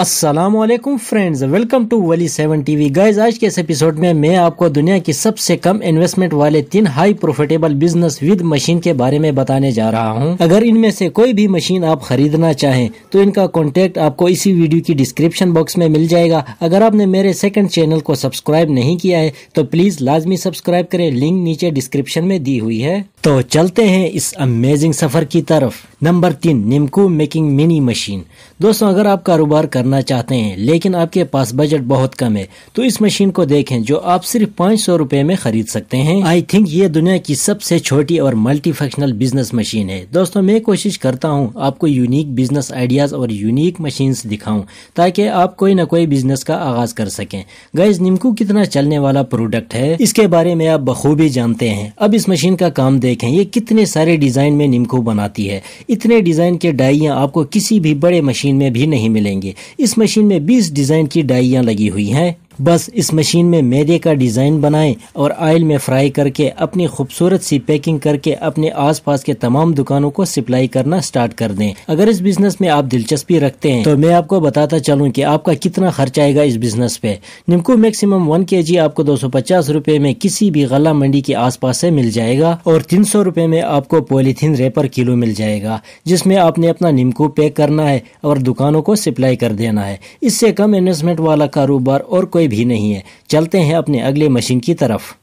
Aslam friends welcome to वली seven TV guys आज के इस एपिसोड में मैं आपको दुनिया की सबसे कम इन्वेस्टमेंट वाले तीन high profitable business with machine के बारे में बताने जा रहा हूँ अगर इनमें से कोई भी मशीन आप खरीदना चाहें तो इनका कॉन्टेक्ट आपको इसी वीडियो की डिस्क्रिप्शन बॉक्स में मिल जाएगा अगर आपने मेरे सेकेंड चैनल को सब्सक्राइब नहीं किया है तो प्लीज लाजमी सब्सक्राइब करें लिंक नीचे डिस्क्रिप्शन में दी हुई है तो चलते हैं इस अमेजिंग सफर की तरफ नंबर तीन निम्कू मेकिंग मिनी मशीन दोस्तों अगर आप कारोबार करना चाहते हैं लेकिन आपके पास बजट बहुत कम है तो इस मशीन को देखें जो आप सिर्फ पाँच सौ रूपए में खरीद सकते हैं आई थिंक ये दुनिया की सबसे छोटी और मल्टी फंक्शनल बिजनेस मशीन है दोस्तों मैं कोशिश करता हूँ आपको यूनिक बिजनेस आइडियाज और यूनिक मशीन दिखाऊँ ताकि आप कोई न कोई बिजनेस का आगाज कर सकें गैस निम्कू कितना चलने वाला प्रोडक्ट है इसके बारे में आप बखूबी जानते हैं अब इस मशीन का काम देखें ये कितने सारे डिजाइन में निम्कू बनाती है इतने डिजाइन के डाइया आपको किसी भी बड़े मशीन में भी नहीं मिलेंगे इस मशीन में 20 डिज़ाइन की डाइयाँ लगी हुई हैं बस इस मशीन में मैदे का डिज़ाइन बनाएं और आयल में फ्राई करके अपनी खूबसूरत सी पैकिंग करके अपने आसपास के तमाम दुकानों को सप्लाई करना स्टार्ट कर दें अगर इस बिजनेस में आप दिलचस्पी रखते हैं तो मैं आपको बताता चलूँ कि आपका कितना खर्च आएगा इस बिजनेस पे निम्को मैक्सिमम वन के जी आपको दो सौ पचास रूपए में किसी भी गला मंडी के आस पास से मिल जाएगा और तीन सौ रूपए में आपको पॉलीथीन रेपर किलो मिल जाएगा जिसमें आपने अपना निम्को पैक करना है और दुकानों को सप्लाई कर देना है इससे कम इन्वेस्टमेंट वाला कारोबार और कोई भी नहीं है चलते हैं अपने अगले मशीन की तरफ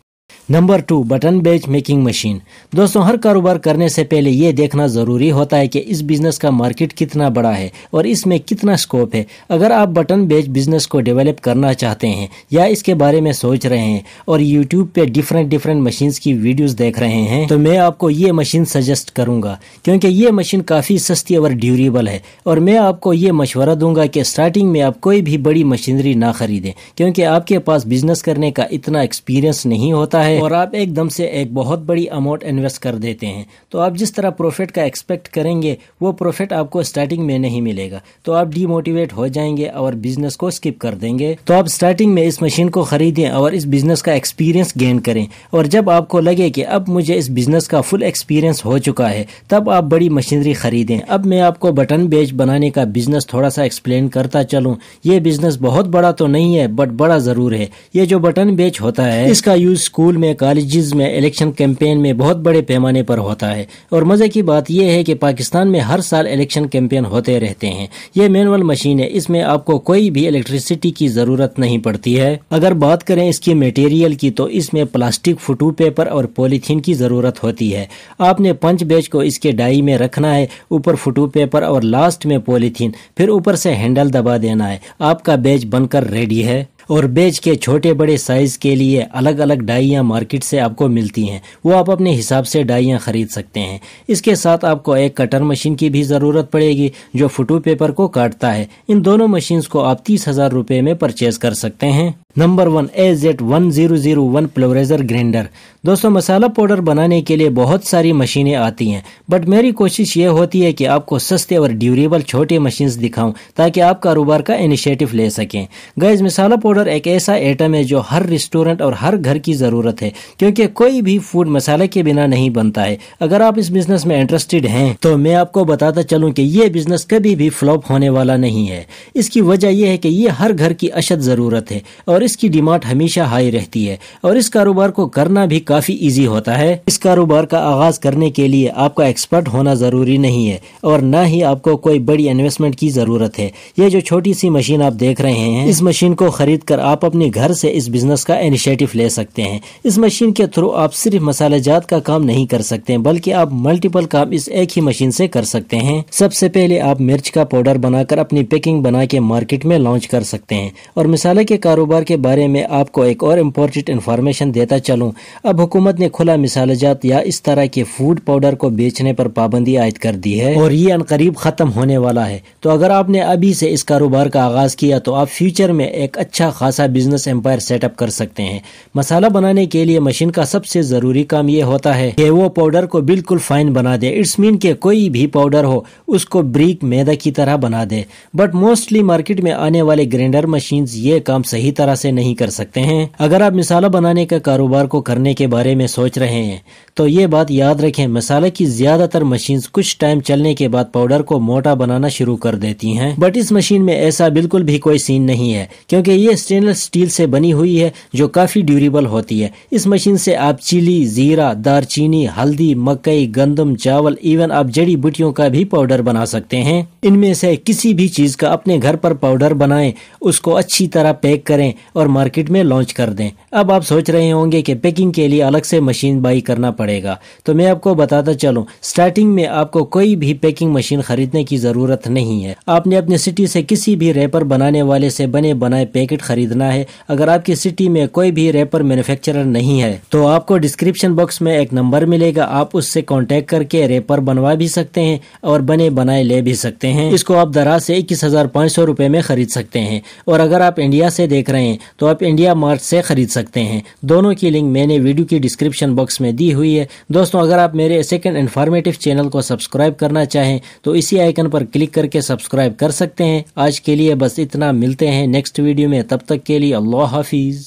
number two button badge making machine दोस्तों हर कारोबार करने से पहले ये देखना ज़रूरी होता है कि इस बिज़नेस का मार्केट कितना बड़ा है और इसमें कितना स्कोप है अगर आप बटन बेच बिज़नेस को डेवलप करना चाहते हैं या इसके बारे में सोच रहे हैं और यूट्यूब पे डिफरेंट डिफरेंट मशीन की वीडियोस देख रहे हैं तो मैं आपको ये मशीन सजेस्ट करूँगा क्योंकि ये मशीन काफ़ी सस्ती और ड्यूरेबल है और मैं आपको ये मशवरा दूंगा कि स्टार्टिंग में आप कोई भी बड़ी मशीनरी ना खरीदें क्योंकि आपके पास बिज़नेस करने का इतना एक्सपीरियंस नहीं होता है और आप एकदम से एक बहुत बड़ी अमाउंट इन्वेस्ट कर देते हैं तो आप जिस तरह प्रॉफिट का एक्सपेक्ट करेंगे वो प्रॉफिट आपको स्टार्टिंग में नहीं मिलेगा तो आप डीमोटिवेट हो जाएंगे और बिजनेस को स्किप कर देंगे तो आप स्टार्टिंग में इस मशीन को खरीदें और इस बिजनेस का एक्सपीरियंस गेन करें और जब आपको लगे कि अब मुझे इस बिजनेस का फुल एक्सपीरियंस हो चुका है तब आप बड़ी मशीनरी खरीदें अब मैं आपको बटन बेच बनाने का बिजनेस थोड़ा सा एक्सप्लेन करता चलूँ ये बिजनेस बहुत बड़ा तो नहीं है बट बड़ा जरूर है ये जो बटन बेच होता है इसका यूज स्कूल स्कूल में कॉलेज में इलेक्शन कैंपेन में बहुत बड़े पैमाने पर होता है और मज़े की बात यह है कि पाकिस्तान में हर साल इलेक्शन कैंपेन होते रहते हैं ये मैनुअल मशीन है इसमें आपको कोई भी इलेक्ट्रिसिटी की ज़रूरत नहीं पड़ती है अगर बात करें इसकी मटेरियल की तो इसमें प्लास्टिक फुटू पेपर और पॉलीथीन की ज़रूरत होती है आपने पंच बेच को इसके डाई में रखना है ऊपर फुटू पेपर और लास्ट में पॉलीथीन फिर ऊपर से हैंडल दबा देना है आपका बेच बनकर रेडी है और बेच के छोटे बड़े साइज़ के लिए अलग अलग डाइयाँ मार्केट से आपको मिलती हैं वो आप अपने हिसाब से डाइयाँ ख़रीद सकते हैं इसके साथ आपको एक कटर मशीन की भी ज़रूरत पड़ेगी जो फुटू पेपर को काटता है इन दोनों मशीन्स को आप तीस हज़ार रुपये में परचेज़ कर सकते हैं number one A Z one zero zero one pulverizer grinder दोस्तों मसाला पाउडर बनाने के लिए बहुत सारी मशीनें आती हैं बट मेरी कोशिश ये होती है कि आपको सस्ते और ड्यूरेबल छोटे मशीन दिखाऊं ताकि आप कारोबार का इनिशिएटिव ले सकें गैज मसाला पाउडर एक ऐसा आइटम है जो हर रेस्टोरेंट और हर घर की ज़रूरत है क्योंकि कोई भी फूड मसाले के बिना नहीं बनता है अगर आप इस बिजनेस में इंटरेस्टेड हैं तो मैं आपको बताता चलूँ कि ये बिजनेस कभी भी फ्लॉप होने वाला नहीं है इसकी वजह यह है कि ये हर घर की अशद ज़रूरत है और इसकी डिमांड हमेशा हाई रहती है और इस कारोबार को करना भी काफ़ी इजी होता है इस कारोबार का आगाज़ करने के लिए आपका एक्सपर्ट होना ज़रूरी नहीं है और न ही आपको कोई बड़ी इन्वेस्टमेंट की ज़रूरत है ये जो छोटी सी मशीन आप देख रहे हैं इस मशीन को खरीद कर आप अपने घर से इस बिजनेस का इनिशिएटिव ले सकते हैं इस मशीन के थ्रू आप सिर्फ मसाले जात का काम नहीं कर सकते बल्कि आप मल्टीपल काम इस एक ही मशीन से कर सकते हैं सबसे पहले आप मिर्च का पाउडर बनाकर अपनी पैकिंग बना के मार्केट में लॉन्च कर सकते हैं और मिसाले के कारोबार के के बारे में आपको एक और इम्पोर्टेंट इन्फॉर्मेशन देता चलूँ अब हुकूमत ने खुला जात या इस तरह के फूड पाउडर को बेचने पर पाबंदी आयद कर दी है और ये अनकरीब ख़त्म होने वाला है तो अगर आपने अभी से इस कारोबार का आगाज़ किया तो आप फ्यूचर में एक अच्छा खासा बिजनेस एम्पायर सेटअप कर सकते हैं मसाला बनाने के लिए मशीन का सबसे ज़रूरी काम ये होता है की वो पाउडर को बिल्कुल फाइन बना दे इट्स मीन के कोई भी पाउडर हो उसको ब्रीक मैदा की तरह बना दे बट मोस्टली मार्केट में आने वाले ग्राइंडर मशीन ये काम सही तरह तरह से नहीं कर सकते हैं अगर आप मिसाला बनाने का कारोबार को करने के बारे में सोच रहे हैं तो ये बात याद रखें मसाला की ज्यादातर मशीन कुछ टाइम चलने के बाद पाउडर को मोटा बनाना शुरू कर देती है बट इस मशीन में ऐसा बिल्कुल भी कोई सीन नहीं है क्योंकि ये स्टेनलेस स्टील से बनी हुई है जो काफी ड्यूरेबल होती है इस मशीन से आप चिली जीरा दारचीनी हल्दी मकई गंदम चावल इवन आप जड़ी बूटियों का भी पाउडर बना सकते हैं इनमें से किसी भी चीज का अपने घर पर पाउडर बनाए उसको अच्छी तरह पैक करें और मार्केट में लॉन्च कर दें अब आप सोच रहे होंगे कि पैकिंग के लिए अलग से मशीन बाई करना पड़ेगा तो मैं आपको बताता चलूँ स्टार्टिंग में आपको कोई भी पैकिंग मशीन खरीदने की ज़रूरत नहीं है आपने अपनी सिटी से किसी भी रेपर बनाने वाले से बने बनाए पैकेट खरीदना है अगर आपकी सिटी में कोई भी रेपर मैन्युफैक्चरर नहीं है तो आपको डिस्क्रिप्शन बॉक्स में एक नंबर मिलेगा आप उससे कॉन्टेक्ट करके रेपर बनवा भी सकते हैं और बने बनाए ले भी सकते हैं इसको आप दराज से इक्कीस हजार पाँच सौ रूपए में खरीद सकते हैं और अगर आप इंडिया से देख रहे हैं तो आप इंडिया मार्ट से ख़रीद सकते हैं दोनों की लिंक मैंने वीडियो की डिस्क्रिप्शन बॉक्स में दी हुई है दोस्तों अगर आप मेरे सेकेंड इन्फॉर्मेटिव चैनल को सब्सक्राइब करना चाहें तो इसी आइकन पर क्लिक करके सब्सक्राइब कर सकते हैं आज के लिए बस इतना मिलते हैं नेक्स्ट वीडियो में तब तक के लिए अल्लाह हाफिज़